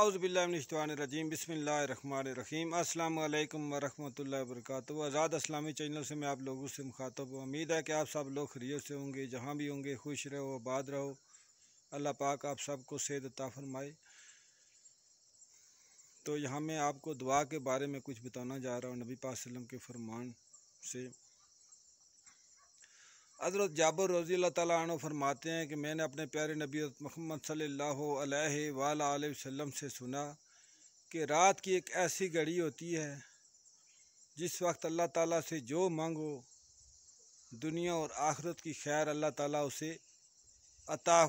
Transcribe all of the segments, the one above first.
अज़बिल्लाजीम बसमीम अल्लाम वरहमल वर्क आज़ाद इस्लामी चैनल से मैं आप लोगों से मुखातब हूँ उम्मीद है कि आप सब लोग खरीय से होंगे जहाँ भी होंगे खुश रहो आबाद रहो अल्लाह पाक आप सबको सेहत ताफ़रमाए तो यहाँ मैं आपको दुआ के बारे में कुछ बताना जा रहा हूँ नबी पाक के फरमान से हज़रत जाबर रज़ी तु फरमाते हैं कि मैंने अपने प्यारे नबी मोहम्मद सल्ला वसम से सुना कि रात की एक ऐसी घड़ी होती है जिस वक्त अल्लाह ताला से जो मांगो दुनिया और आखरत की खैर अल्लाह ताला उसे अता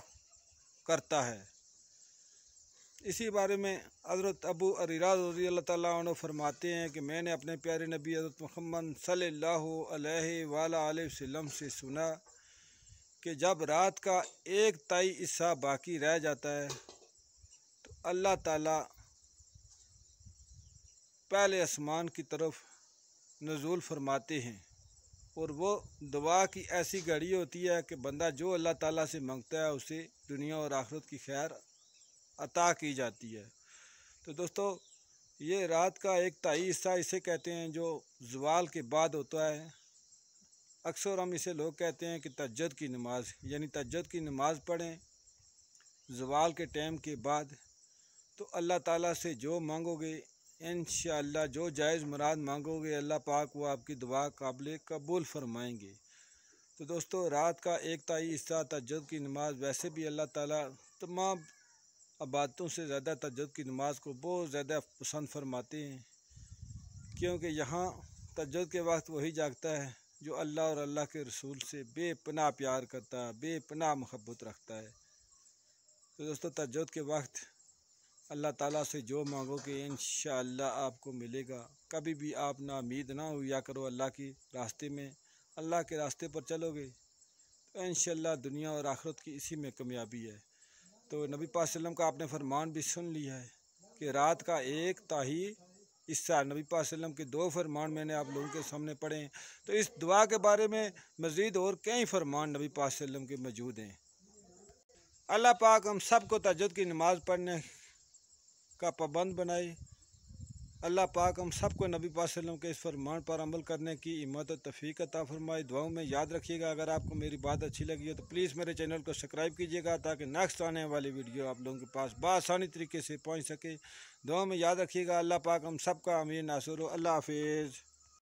करता है इसी बारे में हज़रत अबू अरीराज रजी अल्लाह ताली फरमाते हैं कि मैंने अपने प्यारे नबी हज़रत मोहम्मद सल्ला वसम से सुना कि जब रात का एक तई हिस्सा बाकी रह जाता है तो अल्लाह ताला पहले आसमान की तरफ नजूल फरमाते हैं और वो दुआ की ऐसी घड़ी होती है कि बंदा जो अल्लाह ताला से मांगता है उसे दुनिया और आखरत की खैर अता की जाती है तो दोस्तों ये रात का एक तई हिस्सा इसे कहते हैं जो जवाल के बाद होता है अक्सर हम इसे लोग कहते हैं कि तजद की नमाज यानी तजद की नमाज पढ़ें जवाल के टाइम के बाद तो अल्लाह ताला से जो मांगोगे इन जो जायज़ मुराद मांगोगे अल्लाह पाक वो आपकी दुआ काबिल कबूल फरमाएंगे तो दोस्तों रात का एक तई हिस्सा तजद की नमाज वैसे भी अल्लाह ताला तमाम अबादतों से ज़्यादा तजद की नमाज को बहुत ज़्यादा पसंद फरमाते हैं क्योंकि यहाँ तजद के वक्त वही जागता है जो अल्लाह और अल्लाह के रसूल से बेपनाह प्यार करता है बेपना महब्बत रखता है तो दोस्तों तजद के वक्त अल्लाह ताला से जो मांगो कि इन आपको मिलेगा कभी भी आप ना उम्मीद ना या करो अल्लाह के रास्ते में अल्लाह के रास्ते पर चलोगे तो इन दुनिया और आखरत की इसी में कामयाबी है तो नबी पासलम का आपने फरमान भी सुन लिया है कि रात का एक ताही हिस्सा नबी पासलम के दो फरमान मैंने आप लोगों के सामने पढ़े हैं तो इस दुआ के बारे में मज़ीद और कई फरमान नबी पासलम के मौजूद हैं अल्लाह पाक हम सब को तजद की नमाज़ पढ़ने का पाबंद बनाए अल्लाह पाक हम सबको नबी पासलम के इस फरमान पर अमल करने की हिम्मत और तफीक अता फरमाए दुआओं में याद रखिएगा अगर आपको मेरी बात अच्छी लगी हो तो प्लीज़ मेरे चैनल को सब्सक्राइब कीजिएगा ताकि नेक्स्ट आने वाली वीडियो आप लोगों के पास बसानी तरीके से पहुँच सके दुआओं में याद रखिएगा अल्लाह पाक हम सबका अमीर नासुर अल्लाह हाफिज़